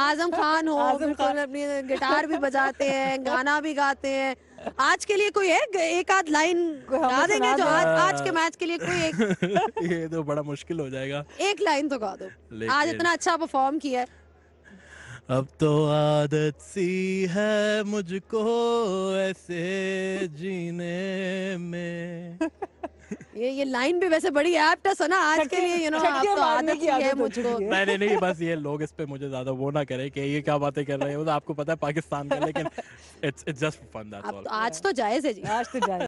आजम खान हो आजम खान अपनी गिटार भी बजाते हैं गाना भी गाते हैं आज के लिए कोई है एक आध लाइन गा देंगे जो आज आज के हाँ। मैच के लिए कोई एक ये तो बड़ा मुश्किल हो जाएगा एक लाइन तो गा दो आज इतना अच्छा परफॉर्म किया है अब तो आदत सी है मुझको ऐसे जीने में ये ये लाइन भी वैसे बड़ी एप्ट है सना आज के लिए यू नो आप तो आदत ही है मुझको नहीं नहीं नहीं बस ये लोग इस पे मुझे ज्यादा वो ना करें कि ये क्या बातें कर रहे हैं वो तो आपको पता है पाकिस्तान का लेकिन it's it's just fun that's all आज तो जायज है जी आज तो जायज